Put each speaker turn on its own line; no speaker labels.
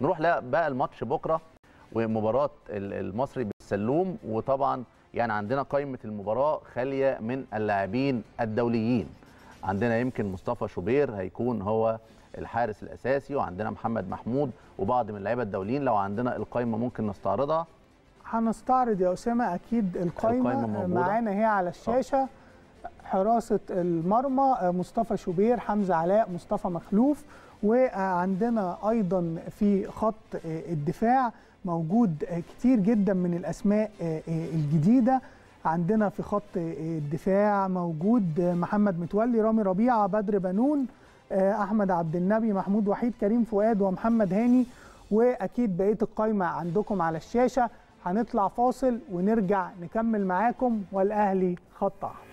نروح بقى الماتش بكره ومباراه المصري بالسلوم وطبعا يعني عندنا قائمه المباراه خاليه من اللاعبين الدوليين عندنا يمكن مصطفى شوبير هيكون هو الحارس الاساسي وعندنا محمد محمود وبعض من اللعيبه الدوليين لو عندنا القائمه ممكن نستعرضها
هنستعرض يا اسامه اكيد القائمه, القائمة معانا هي على الشاشه أوه. حراسه المرمى آه، مصطفى شوبير حمزه علاء مصطفى مخلوف وعندنا ايضا في خط آه، الدفاع موجود آه، كتير جدا من الاسماء الجديده عندنا في خط الدفاع موجود محمد متولي رامي ربيعه بدر بنون احمد عبد النبي محمود وحيد كريم فؤاد ومحمد هاني واكيد بقيه القايمه عندكم على الشاشه هنطلع فاصل ونرجع نكمل معاكم والاهلي خط احمر